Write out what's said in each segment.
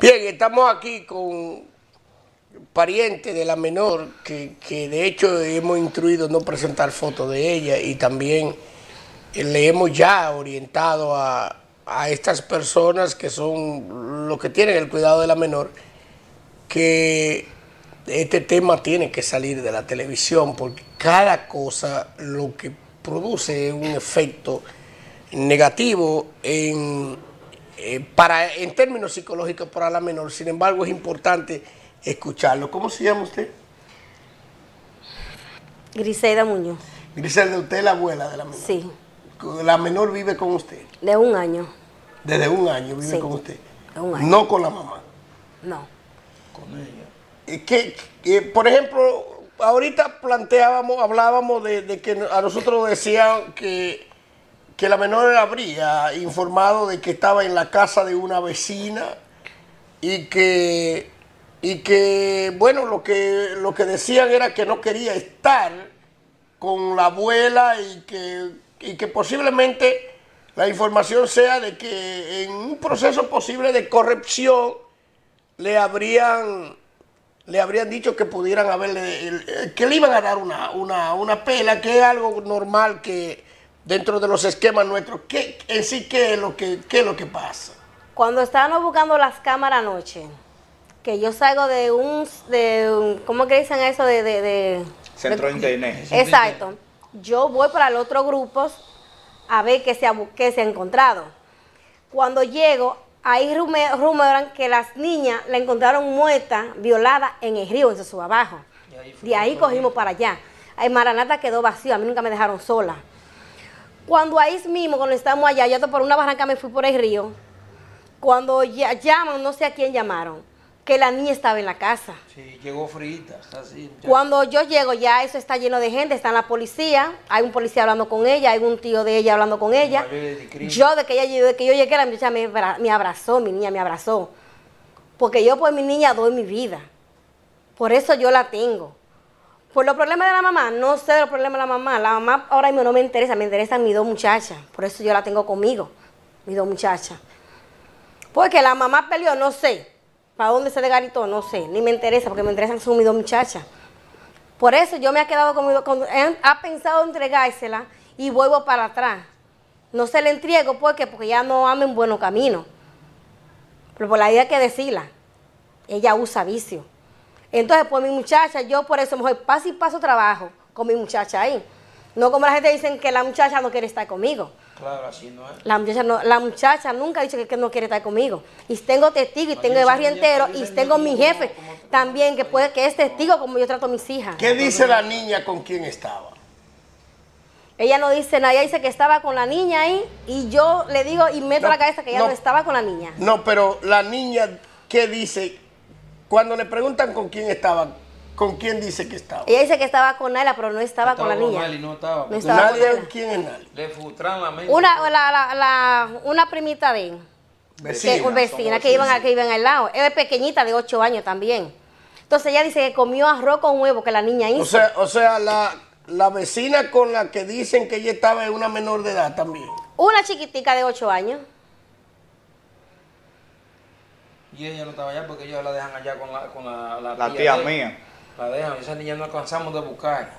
Bien, estamos aquí con pariente de la menor, que, de hecho hemos instruido no presentar fotos de ella y también le hemos ya orientado a, a estas personas que son los que tienen el cuidado de la menor, que este tema tiene que salir de la televisión porque cada cosa lo que produce es un efecto negativo en eh, para, en términos psicológicos para la menor. Sin embargo, es importante escucharlo. ¿Cómo se llama usted? Griselda Muñoz. Griselda, usted es la abuela de la menor. Sí. ¿La menor vive con usted? De un año. Desde un año vive con usted. un año. No con la mamá. No. Con ella. por ejemplo, ahorita planteábamos, hablábamos de, de que a nosotros decían que que la menor habría informado de que estaba en la casa de una vecina y que, y que bueno, lo que, lo que decían era que no quería estar con la abuela y que, que posiblemente la información sea de que en un proceso posible de corrupción le habrían le habrían dicho que pudieran haberle, que le iban a dar una, una, una pela, que es algo normal que, dentro de los esquemas nuestros, ¿qué, sí es, lo que, lo que pasa? Cuando estábamos buscando las cámaras anoche, que yo salgo de un, de ¿cómo que dicen eso? De, de, de Centro de Internet. Exacto. Yo voy para los otros grupos a ver qué se ha, se ha encontrado. Cuando llego, ahí rumoran que las niñas la encontraron muerta, violada en el río, en su abajo. De ahí, cogimos para allá. El Maranata quedó vacío, a mí nunca me dejaron sola. Cuando ahí mismo, cuando estábamos allá, yo por una barranca me fui por el río. Cuando llaman, no sé a quién llamaron, que la niña estaba en la casa. Sí, llegó frita, así. Cuando yo llego, ya eso está lleno de gente, está en la policía, hay un policía hablando con ella, hay un tío de ella hablando con ella. yo, de que, ella, de que yo llegué, la niña me, me abrazó, mi niña me abrazó. Porque yo pues mi niña doy mi vida. Por eso yo la tengo. Por pues los problemas de la mamá, no sé los problemas de la mamá. La mamá ahora mismo no me interesa, me interesan mis dos muchachas. Por eso yo la tengo conmigo, mis dos muchachas. Porque la mamá peleó, no sé. ¿Para dónde se le No sé. Ni me interesa, porque me interesan son mis dos muchachas. Por eso yo me he quedado con mis con, eh, ha pensado entregársela y vuelvo para atrás. No se la entrego porque porque ya no amo en buenos caminos. Pero por la idea que decirla, ella usa vicio. Entonces, pues mi muchacha, yo por eso mejor paso y paso trabajo con mi muchacha ahí. No como la gente dicen que la muchacha no quiere estar conmigo. Claro, así no es. La muchacha, la muchacha nunca ha que, no quiere estar conmigo. Y tengo testigo y tengo el barrio entero, y tengo mi jefe también, que, puede, que es testigo como yo trato a mis hijas. ¿Qué dice la niña con quién estaba? Ella no dice nada, ella dice que estaba con la niña ahí, y yo le digo y meto la cabeza que ella no, estaba con la niña. No, pero la niña, ¿qué dice? Cuando le preguntan con quién estaba, ¿con quién dice que estaba? Ella dice que estaba con Naila, pero no estaba, con la niña. Nali, no estaba. No estaba Nadie, ¿Quién es Nali? Le frustran la mente. Una, la, la, una primita de él. Vecina. Que, vecina, que iban, que iban al lado. es pequeñita, de 8 años también. Entonces ella dice que comió arroz con huevo que la niña hizo. O sea, o sea la, la vecina con la que dicen que ella estaba es una menor de edad también. Una chiquitica de 8 años y ella no estaba allá porque ellos la dejan allá con la, con la, la, tía, mía. La dejan, esa niña no alcanzamos de buscar.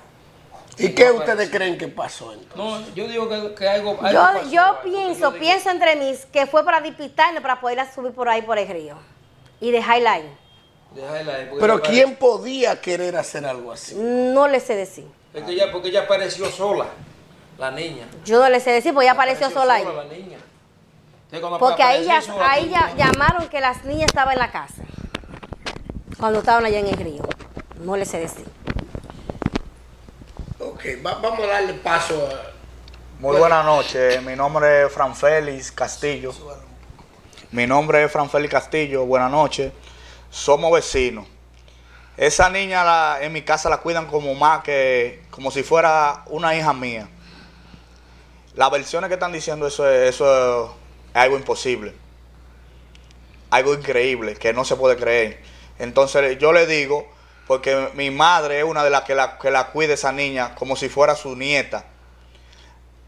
¿Y, qué ustedes creen que pasó entonces? No, yo digo que, que algo, Yo, yo pienso, pienso entre mis que fue para dispitarnos para poderla subir por ahí por el río y de ahí. De Pero ¿quién podía querer hacer algo así? No le sé decir. Es que ella, porque ella apareció sola, la niña. Yo no le sé decir, porque ella apareció, sola, ahí. Porque ahí ya, llamaron que las niñas estaban en la casa, cuando estaban allá en el río. No les sé decir. Ok, vamos a darle paso a... Muy buenas noches, mi nombre es Fran Félix Castillo. Mi nombre es Fran Félix Castillo, buenas noches. Somos vecinos. Esa niña en mi casa la cuidan como más que, como si fuera una hija mía. Las versiones que están diciendo eso, eso algo imposible, algo increíble que no se puede creer. Entonces yo le digo, porque mi madre es una de las que la, que la cuide esa niña como si fuera su nieta.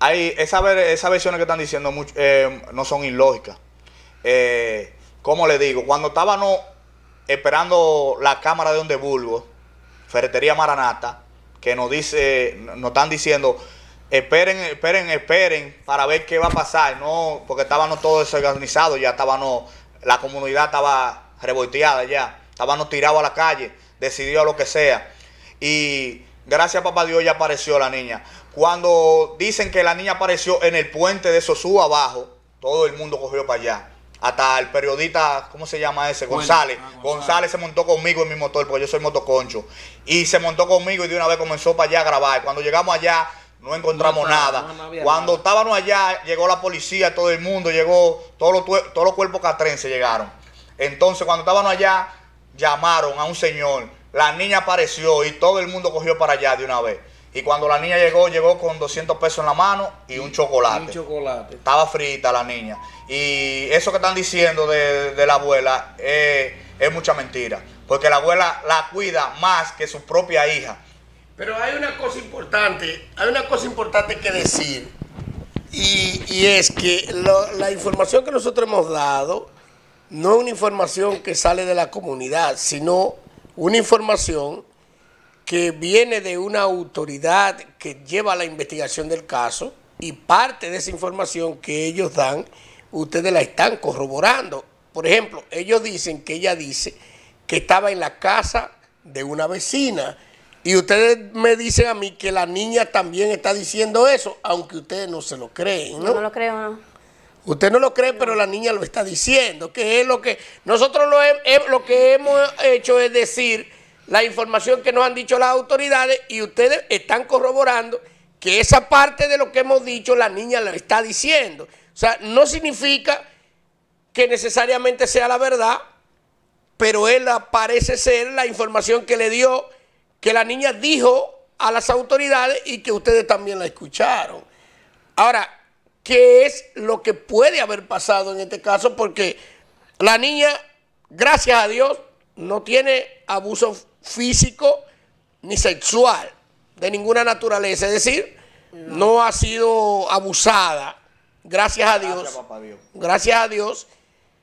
Hay, esas esa versiones que están diciendo eh, no son ilógicas. como eh, ¿Cómo le digo? Cuando estábamos esperando la cámara de un de Ferretería Maranata, que nos dice, nos están diciendo esperen, esperen, esperen para ver qué va a pasar, no, porque estábamos todos desorganizados, ya estábamos, la comunidad estaba revolteada ya, estábamos tirados a la calle, decidió a lo que sea. Y gracias a papá Dios ya apareció la niña. Cuando dicen que la niña apareció en el puente de Sosúa abajo, todo el mundo cogió para allá. Hasta el periodista, ¿cómo se llama ese? González. Ah, González. González. se montó conmigo en mi motor, porque yo soy motoconcho. Y se montó conmigo y de una vez comenzó para allá a grabar. Cuando llegamos allá, no encontramos nada. Cuando estábamos allá, llegó la policía, todo el mundo llegó, todos los, todos los cuerpos catrenses llegaron. Entonces, cuando estábamos allá, llamaron a un señor. La niña apareció y todo el mundo cogió para allá de una vez. Y cuando la niña llegó, llegó con 200 pesos en la mano y, un chocolate. un chocolate. Estaba frita la niña. Y eso que están diciendo de, la abuela eh, es mucha mentira. Porque la abuela la cuida más que su propia hija. Pero hay una cosa importante, hay una cosa importante que decir, y, es que la información que nosotros hemos dado no es una información que sale de la comunidad, sino una información que viene de una autoridad que lleva la investigación del caso y parte de esa información que ellos dan, ustedes la están corroborando. Por ejemplo, ellos dicen que ella dice que estaba en la casa de una vecina. Y ustedes me dicen a mí que la niña también está diciendo eso, aunque ustedes no se lo creen, ¿no? no lo creo, no. Usted no lo cree, pero la niña lo está diciendo, que es lo que... Nosotros lo, lo que hemos hecho es decir la información que nos han dicho las autoridades y ustedes están corroborando que esa parte de lo que hemos dicho la niña lo está diciendo. O sea, no significa que necesariamente sea la verdad, pero él parece ser la información que le dio que la niña dijo a las autoridades y que ustedes también la escucharon. Ahora, ¿qué es lo que puede haber pasado en este caso? Porque la niña, gracias a Dios, no tiene abuso físico ni sexual de ninguna naturaleza. Es decir, no, ha sido abusada, gracias a Dios. Dios. Gracias a Dios.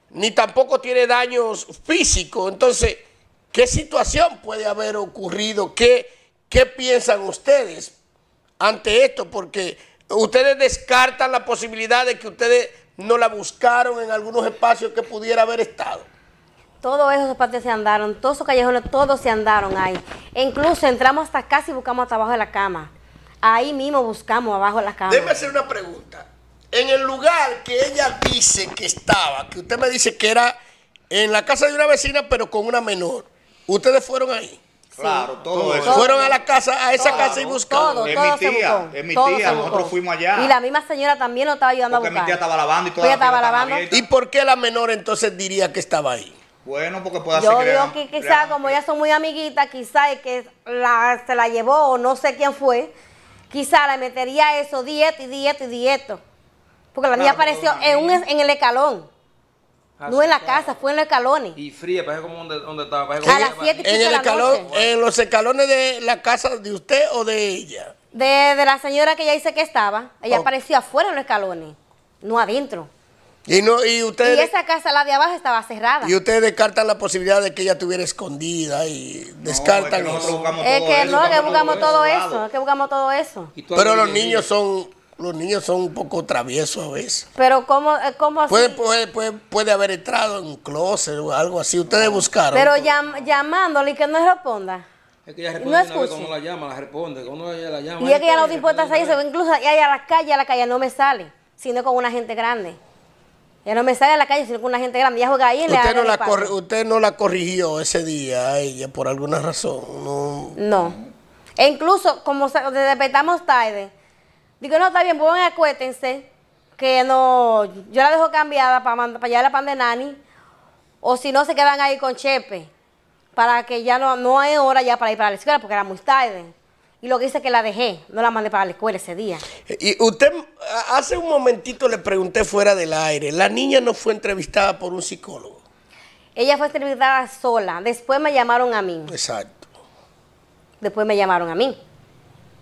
Ni tampoco tiene daños físicos. Entonces ¿Qué situación puede haber ocurrido? ¿Qué, ¿Qué piensan ustedes ante esto? Porque ustedes descartan la posibilidad de que ustedes no la buscaron en algunos espacios que pudiera haber estado. Todos esos espacios se andaron, todos esos callejones, todos se andaron ahí. E incluso entramos hasta casa y buscamos hasta abajo de la cama. Ahí mismo buscamos abajo de la cama. Déjeme hacer una pregunta. En el lugar que ella dice que estaba, que usted me dice que era en la casa de una vecina, pero con una menor. ¿Ustedes fueron ahí? Claro, todo, eso. Fueron a la casa, a esa casa y buscaron. Todo, es todo mi tía, es mi tía, nosotros fuimos allá. Y la misma señora también lo estaba ayudando a buscar. Porque mi tía estaba lavando y toda la estaba lavando. ¿Y por qué la menor entonces diría que estaba ahí? Bueno, porque puede ser Yo digo que quizá, como ellas son muy amiguitas, quizá es que se la llevó o no sé quién fue, Quizá la metería eso, dieta y dieta y dieta. Porque la mía niña apareció en, un, en el escalón no en la casa, fue en los escalones. Y fría, parece como donde, donde estaba. Como a las 7 y en, el escalón, ¿En los escalones de la casa de usted o de ella? De, de la señora que ella dice que estaba. Ella apareció afuera en los escalones, no adentro. Y, no, y, y esa casa, la de abajo, estaba cerrada. Y ustedes descartan la posibilidad de que ella estuviera escondida y descartan es que eso. es que no, que buscamos todo, eso, es que buscamos todo eso. Pero los niños son los niños son un poco traviesos a veces. Pero ¿cómo, eh, cómo así? Puede, haber entrado en un closet o algo así. Ustedes buscaron. Pero llamándole y que no responda. Es que ella responde no una vez la llama, la responde. Cuando ella la llama. Y es que ya no te importa salir, incluso ella a la calle, a la calle no me sale, sino con una gente grande. Ella no me sale a la calle, sino con una gente grande. Ya juega ahí en usted no la Usted no la corrigió ese día ella por alguna razón. No. no. E incluso, como despertamos tarde, Digo, no, está bien, pues acuétense que no, yo la dejo cambiada para, para la pan de nani, o si no, se quedan ahí con Chepe, para que ya no, no hay hora ya para ir para la escuela, porque era muy tarde. Y lo que hice es que la dejé, no la mandé para la escuela ese día. Y usted, hace un momentito le pregunté fuera del aire, ¿la niña no fue entrevistada por un psicólogo? Ella fue entrevistada sola, después me llamaron a mí. Exacto. Después me llamaron a mí.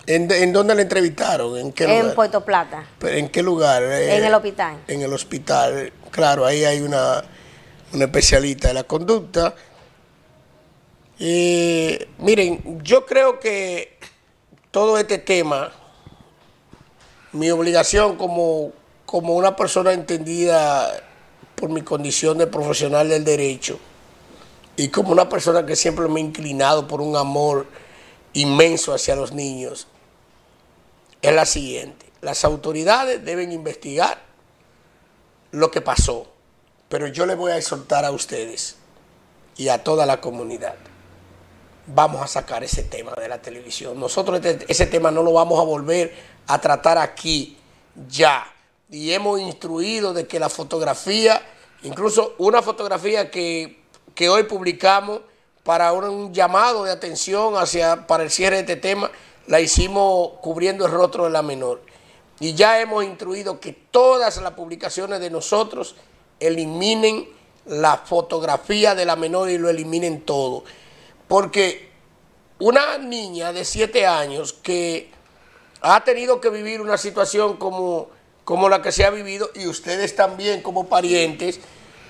¿En, dónde la entrevistaron? ¿En Puerto Plata. ¿En qué lugar? en eh, el hospital. En el hospital. Claro, ahí hay una, una especialista de la conducta. miren, yo creo que todo este tema, mi obligación como, como una persona entendida por mi condición de profesional del derecho y como una persona que siempre me ha inclinado por un amor inmenso hacia los niños, es la siguiente. Las autoridades deben investigar lo que pasó, pero yo le voy a exhortar a ustedes y a toda la comunidad. Vamos a sacar ese tema de la televisión. Nosotros este, ese tema no lo vamos a volver a tratar aquí ya. Y hemos instruido de que la fotografía, incluso una fotografía que, hoy publicamos para un llamado de atención hacia, para el cierre de este tema, la hicimos cubriendo el rostro de la menor. Y ya hemos instruido que todas las publicaciones de nosotros eliminen la fotografía de la menor y lo eliminen todo. Porque una niña de 7 años que ha tenido que vivir una situación como, como la que se ha vivido, y ustedes también como parientes,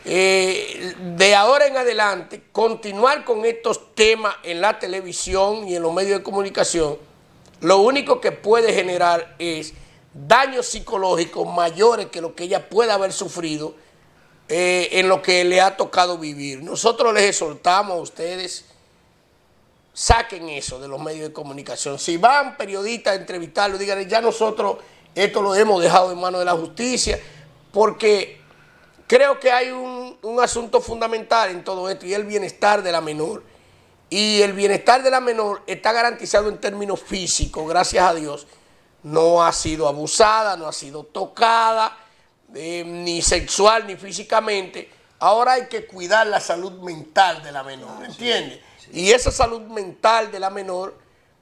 eh, de ahora en adelante, continuar con estos temas en la televisión y en los medios de comunicación lo único que puede generar es daños psicológicos mayores que lo que ella pueda haber sufrido eh, en lo que le ha tocado vivir. Nosotros les exhortamos a ustedes, saquen eso de los medios de comunicación. Si van periodistas a entrevistarlo, díganle, ya nosotros esto lo hemos dejado en manos de la justicia, porque creo que hay un, un asunto fundamental en todo esto y el bienestar de la menor. Y el bienestar de la menor está garantizado en términos físicos, gracias a Dios. No ha sido abusada, no ha sido tocada, eh, ni sexual, ni físicamente. Ahora hay que cuidar la salud mental de la menor, ¿entiendes? Y esa salud mental de la menor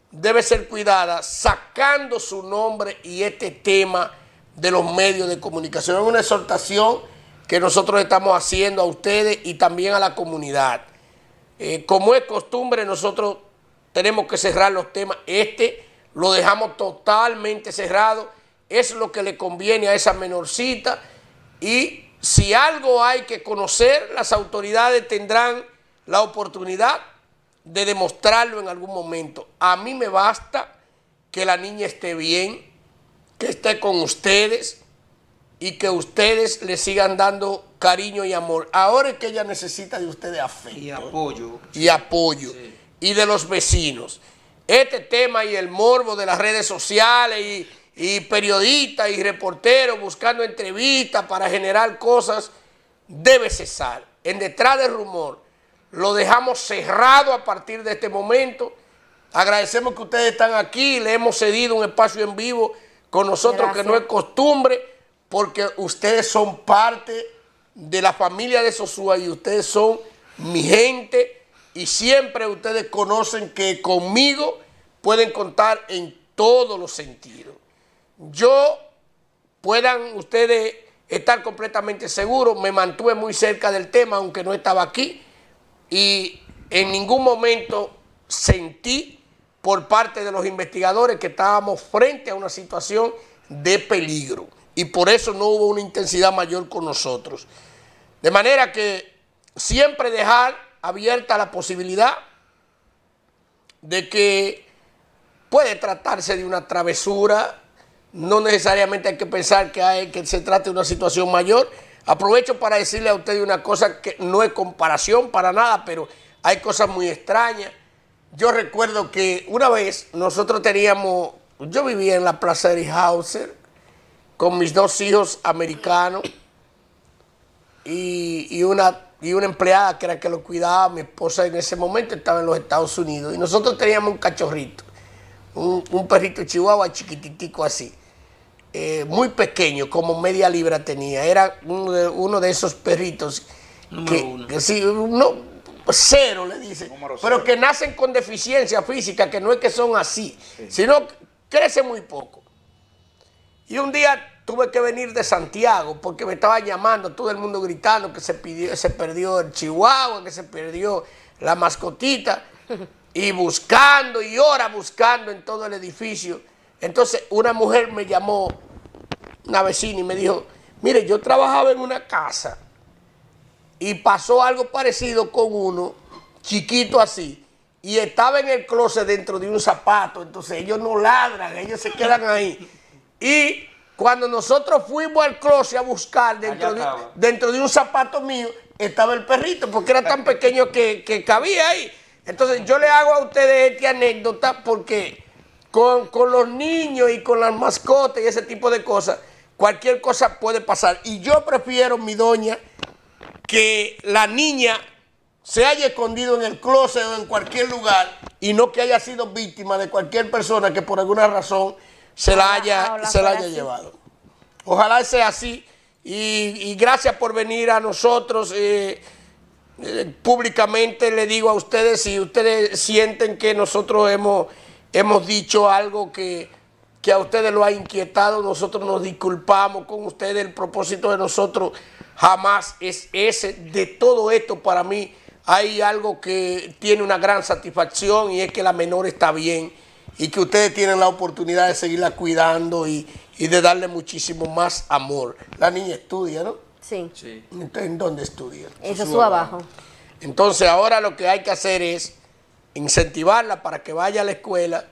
debe ser cuidada sacando su nombre y este tema de los medios de comunicación. Es una exhortación que nosotros estamos haciendo a ustedes y también a la comunidad. Eh, como es costumbre, nosotros tenemos que cerrar los temas. Este lo dejamos totalmente cerrado. Es lo que le conviene a esa menorcita. Y si algo hay que conocer, las autoridades tendrán la oportunidad de demostrarlo en algún momento. A mí me basta que la niña esté bien, que esté con ustedes y que ustedes le sigan dando cariño y amor. Ahora es que ella necesita de ustedes afecto. Y apoyo. Y apoyo. Y de los vecinos. Este tema y el morbo de las redes sociales y, periodistas y reporteros buscando entrevistas para generar cosas debe cesar. En detrás del rumor lo dejamos cerrado a partir de este momento. Agradecemos que ustedes están aquí, le hemos cedido un espacio en vivo con nosotros que no es costumbre porque ustedes son parte de la familia de Sosúa y ustedes son mi gente y siempre ustedes conocen que conmigo pueden contar en todos los sentidos. Yo puedan ustedes estar completamente seguros, me mantuve muy cerca del tema aunque no estaba aquí y en ningún momento sentí por parte de los investigadores que estábamos frente a una situación de peligro y por eso no hubo una intensidad mayor con nosotros. De manera que siempre dejar abierta la posibilidad de que puede tratarse de una travesura, no necesariamente hay que pensar que, se trate de una situación mayor. Aprovecho para decirle a usted una cosa que no es comparación para nada, pero hay cosas muy extrañas. Yo recuerdo que una vez nosotros teníamos, yo vivía en la Plaza de Hauser con mis dos hijos americanos y, una, y una empleada que era que lo cuidaba, mi esposa en ese momento estaba en los Estados Unidos y nosotros teníamos un cachorrito, un, perrito chihuahua chiquititico así, eh, muy pequeño, como media libra tenía, era uno de, esos perritos que, sí, uno, cero, le dicen. Pero que nacen con deficiencia física, que no es que son así, sino crece muy poco. Y un día tuve que venir de Santiago porque me estaban llamando, todo el mundo gritando que se, pidió, se perdió el chihuahua, que se perdió la mascotita, y buscando y ahora buscando en todo el edificio. Entonces una mujer me llamó, una vecina, y me dijo, mire, yo trabajaba en una casa y pasó algo parecido con uno, chiquito así, y estaba en el closet dentro de un zapato, entonces ellos no ladran, ellos se quedan ahí. Y cuando nosotros fuimos al closet a buscar dentro de, un zapato mío, estaba el perrito, porque era tan pequeño que, cabía ahí. Entonces yo le hago a ustedes esta anécdota porque con, con, los niños y con las mascotas y ese tipo de cosas, cualquier cosa puede pasar. Y yo prefiero, mi doña, que la niña se haya escondido en el closet o en cualquier lugar y no que haya sido víctima de cualquier persona que por alguna razón se la haya, se la haya llevado. Ojalá sea así. Y, gracias por venir a nosotros. Eh, eh, públicamente le digo a ustedes, si ustedes sienten que nosotros hemos, hemos dicho algo que, que a ustedes lo ha inquietado, nosotros nos disculpamos con ustedes. El propósito de nosotros jamás es ese. De todo esto, para mí, hay algo que tiene una gran satisfacción y es que la menor está bien y que ustedes tienen la oportunidad de seguirla cuidando y, de darle muchísimo más amor. La niña estudia, ¿no? Sí. sí. ¿En dónde estudia? En su abajo. Entonces ahora lo que hay que hacer es incentivarla para que vaya a la escuela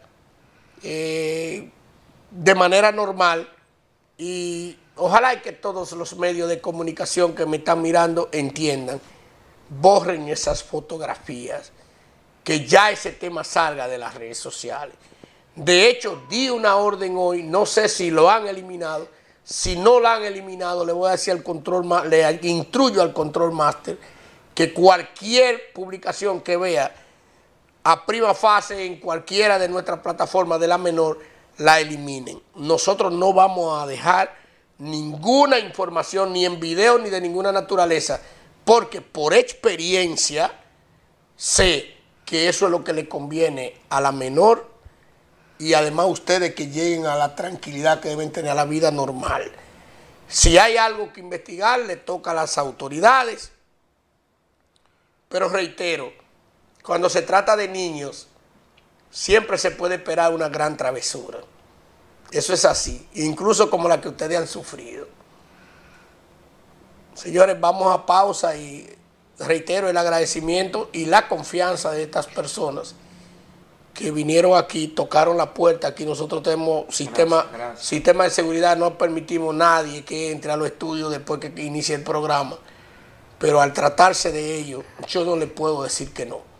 eh, de manera normal y ojalá que todos los medios de comunicación que me están mirando entiendan, borren esas fotografías, que ya ese tema salga de las redes sociales. De hecho, di una orden hoy, no sé si lo han eliminado. Si no la han eliminado, le voy a decir al control, le instruyo al control master que cualquier publicación que vea a prima fase en cualquiera de nuestras plataformas de la menor, la eliminen. Nosotros no vamos a dejar ninguna información, ni en video, ni de ninguna naturaleza, porque por experiencia sé que eso es lo que le conviene a la menor y además ustedes que lleguen a la tranquilidad que deben tener a la vida normal. Si hay algo que investigar, le toca a las autoridades. Pero reitero, cuando se trata de niños, siempre se puede esperar una gran travesura. Eso es así, incluso como la que ustedes han sufrido. Señores, vamos a pausa y reitero el agradecimiento y la confianza de estas personas que vinieron aquí, tocaron la puerta. Aquí nosotros tenemos sistema, sistema de seguridad, no permitimos a nadie que entre a los estudios después que inicie el programa. Pero al tratarse de ellos, yo no le puedo decir que no.